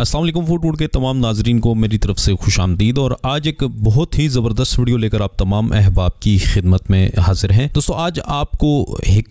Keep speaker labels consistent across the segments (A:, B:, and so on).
A: Aslam food would के तमाम नाजरन को मेरी तरफ से खुश आमदीद और आज एक बहुत ही ज़बरदस्त वीडियो लेकर आप तमाम अहबाब की खिदमत में हाजिर हैं दोस्तों आज आपको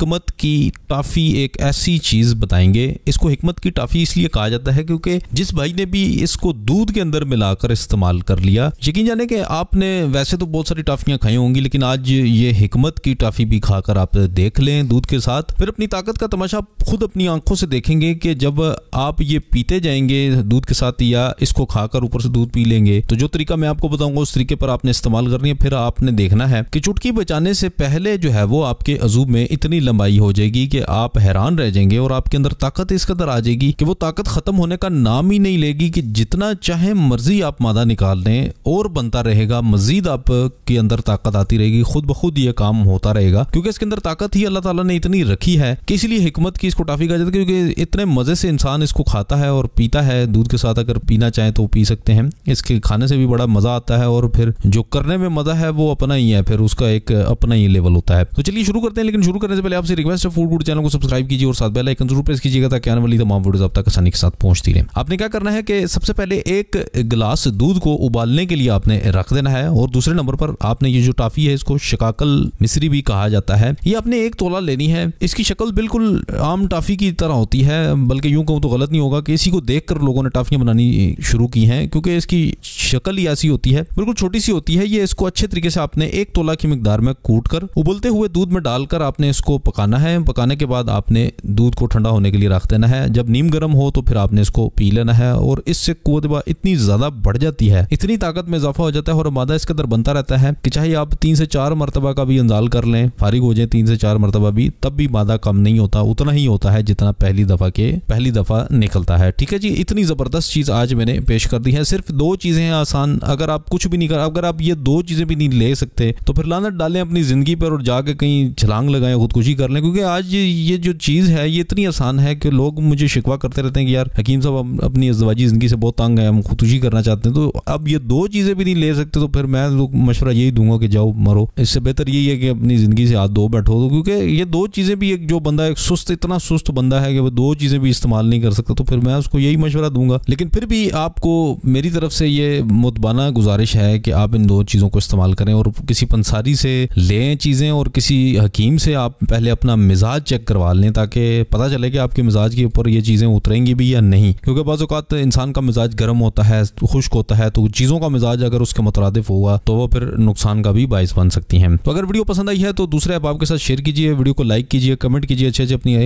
A: हमत की टाफ़ी एक ऐसी चीज़ बताएंगे इसको हमत की टाफ़ी इसलिए कहा जाता है क्योंकि जिस भाई ने भी इसको दूध के अंदर मिलाकर इस्तेमाल कर लिया यकीन जाने कि आपने वैसे तो बहुत सारी टाफ़ियाँ खाई होंगी लेकिन आज ये हमत की टाफ़ी भी खाकर आप देख लें दूध के साथ फिर अपनी ताकत का तमाशा खुद अपनी आंखों से देखेंगे कि जब आप ये पीते जाएंगे दूध दूध के साथ या इसको खाकर ऊपर से दूध पी लेंगे तो जो तरीका मैं आपको बताऊंगा उस तरीके पर आपने इस्तेमाल करनी है फिर आपने देखना है कि चुटकी बचाने से पहले जो है वो आपके अजूब में इतनी लंबाई हो जाएगी कि आप हैरान रह जाएंगे और आपके अंदर ताकत इस कदर आ जाएगी कि वो ताकत खत्म होने का नाम ही नहीं लेगी कि जितना चाहे मर्जी आप मादा निकाल दें और बनता रहेगा मजीद आपके अंदर ताकत आती रहेगी खुद ब खुद ये काम होता रहेगा क्योंकि इसके अंदर ताकत ही अल्लाह तला ने इतनी रखी है कि इसलिए हिकमत की इसको टाफी कहा जाता है क्योंकि इतने मजे से इंसान इसको खाता है और पीता है दूध दूध के साथ अगर पीना चाहें तो पी सकते हैं इसके खाने से भी बड़ा मज़ा आता है और फिर जो करने में मज़ा है वो अपना ही है फिर उसका एक अपना ही लेवल होता है तो चलिए शुरू करते हैं लेकिन शुरू करने से पहले आपसे रिक्वेस्ट है फूड फूड चैनल को सब्सक्राइब कीजिए और साथ बेल आइकन जरूर प्रेस कीजिएगा ताकि आने वाली तमाम वीडियोस आप तक आसानी के साथ पहुँचती रहे आपने क्या करना है कि सबसे पहले एक गिलास दूध को उबालने के लिए आपने रख देना है और दूसरे नंबर पर आपने ये जो टाफी है इसको शिकाकल मिश्री भी कहा जाता है ये आपने एक तोला लेनी है इसकी शक्ल बिल्कुल आम टाफी की तरह होती है बल्कि यूं कहूँ तो गलत नहीं होगा कि इसी को देखकर लोगों ने हमने बनानी शुरू की हैं क्योंकि इसकी शक्ल ऐसी होती है बिल्कुल छोटी सी होती है ये इसको अच्छे तरीके से आपने एक तोला की मकदार में कूट कर उबलते हुए दूध में डालकर आपने इसको पकाना है पकाने के बाद आपने दूध को ठंडा होने के लिए रख देना है जब नीम गर्म हो तो फिर आपने इसको पी लेना है और इससे कुतबा इतनी ज़्यादा बढ़ जाती है इतनी ताकत में इजाफा हो जाता है और मादा इसके अंदर बनता रहता है कि चाहे आप तीन से चार मरतबा का भी अंदाल कर लें फारिग हो जाए तीन से चार मरतबा भी तब भी मादा कम नहीं होता उतना ही होता है जितना पहली दफ़ा के पहली दफ़ा निकलता है ठीक है जी इतनी ज़बरदस्त चीज़ आज मैंने पेश कर दी है सिर्फ दो चीज़ें आसान अगर आप कुछ भी नहीं कर अगर आप ये दो चीज़ें भी नहीं ले सकते तो फिर लानत डालें अपनी ज़िंदगी पर और जाके कहीं छलांग लगाएं खुदकुशी कर लें क्योंकि आज ये जो चीज़ है ये इतनी आसान है कि लोग मुझे शिकवा करते रहते हैं कि यार हकीम साहब अपनी अजवाजी ज़िंदगी से बहुत तंग है हम खुदकुशी करना चाहते हैं तो अब ये दो चीज़ें भी नहीं ले सकते तो फिर मैं तो मशवरा यही दूंगा कि जाओ मरो इससे बेहतर यही है कि अपनी ज़िंदगी से हाथ दो बैठो तो क्योंकि ये दो चीज़ें भी एक जो बंदा एक सुस्त इतना सुस्त बंदा है कि वो दो चीज़ें भी इस्तेमाल नहीं कर सकता तो फिर मैं उसको यही मशवरा दूंगा लेकिन फिर भी आपको मेरी तरफ से ये मुतबाना गुजारिश है कि आप इन दो चीज़ों को इस्तेमाल करें और किसी पंसारी से लें चीज़ें और किसी हकीम से आप पहले अपना मिजाज चेक करवा लें ताकि पता चले कि आपके मिजाज के ऊपर ये चीज़ें उतरेंगी भी या नहीं क्योंकि बाज़ात इंसान का मिजाज गर्म होता है खुश्क होता है तो चीज़ों का मिजाज अगर उसके मुतरदफ हुआ तो वह फिर नुकसान का भी बायस बन सकती हैं तो अगर वीडियो पसंद आई है तो दूसरे ऐप आपके साथ शेयर कीजिए वीडियो को लाइक कीजिए कमेंट कीजिए अच्छे अच्छे अपनी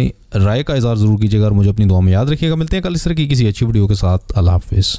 A: राय का इजहार जरूर कीजिएगा और मुझे अपनी दुआ में याद रखिएगा मिलते हैं कल इस तरह की किसी अच्छी वीडियो के साथ अल्लाह हाफिज़